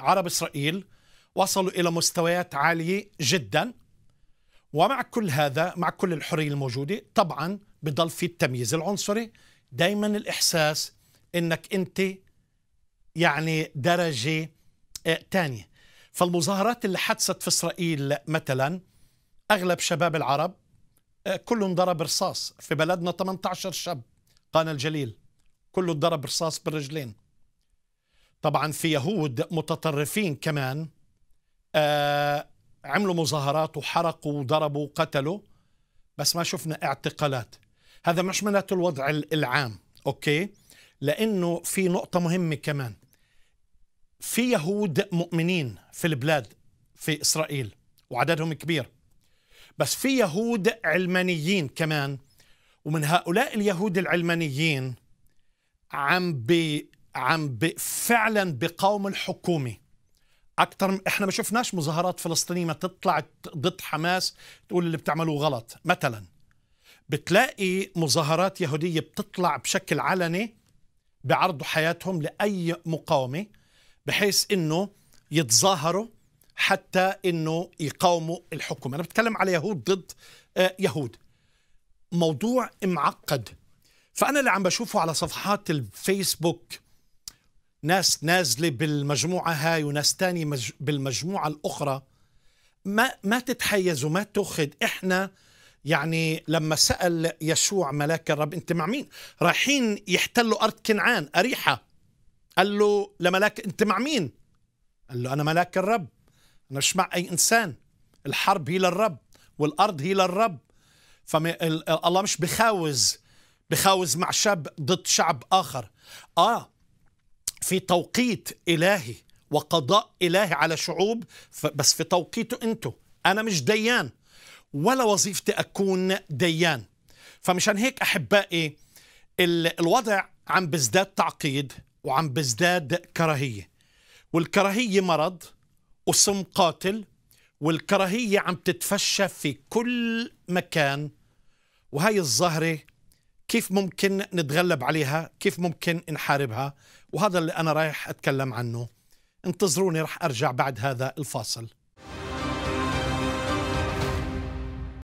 عرب إسرائيل وصلوا إلى مستويات عالية جدا ومع كل هذا مع كل الحرية الموجودة طبعا بضل في التمييز العنصري دايما الإحساس أنك أنت يعني درجة آه، تانية فالمظاهرات اللي حدثت في إسرائيل مثلا أغلب شباب العرب آه، كلهم ضرب رصاص في بلدنا 18 شاب قال الجليل كله ضرب رصاص بالرجلين طبعا في يهود متطرفين كمان آه عملوا مظاهرات وحرقوا وضربوا وقتلوا بس ما شفنا اعتقالات هذا مش معناته الوضع العام اوكي لانه في نقطه مهمه كمان في يهود مؤمنين في البلاد في اسرائيل وعددهم كبير بس في يهود علمانيين كمان ومن هؤلاء اليهود العلمانيين عم بي عم فعلا بقاوم الحكومه اكثر احنا ما شفناش مظاهرات فلسطينيه ما تطلع ضد حماس تقول اللي بتعملوه غلط مثلا بتلاقي مظاهرات يهوديه بتطلع بشكل علني بعرضوا حياتهم لاي مقاومه بحيث انه يتظاهروا حتى انه يقاوموا الحكومه انا بتكلم على يهود ضد آه، يهود موضوع معقد فانا اللي عم بشوفه على صفحات الفيسبوك ناس نازلة بالمجموعة هاي وناس تاني مج... بالمجموعة الأخرى ما ما تتحيز وما تأخذ إحنا يعني لما سأل يشوع ملاك الرب أنت مع مين رايحين يحتلوا أرض كنعان أريحة قال له لملاك أنت مع مين قال له أنا ملاك الرب أنا مش مع أي إنسان الحرب هي للرب والأرض هي للرب فالله مش بخاوز بخاوز مع شاب ضد شعب آخر آه في توقيت إلهي وقضاء إلهي على شعوب بس في توقيته أنتو أنا مش ديان ولا وظيفتي أكون ديان فمشان هيك أحبائي الوضع عم بزداد تعقيد وعم بزداد كراهية والكراهية مرض وسم قاتل والكراهية عم تتفشى في كل مكان وهي الظاهرة كيف ممكن نتغلب عليها كيف ممكن نحاربها وهذا اللي أنا رايح أتكلم عنه انتظروني رح أرجع بعد هذا الفاصل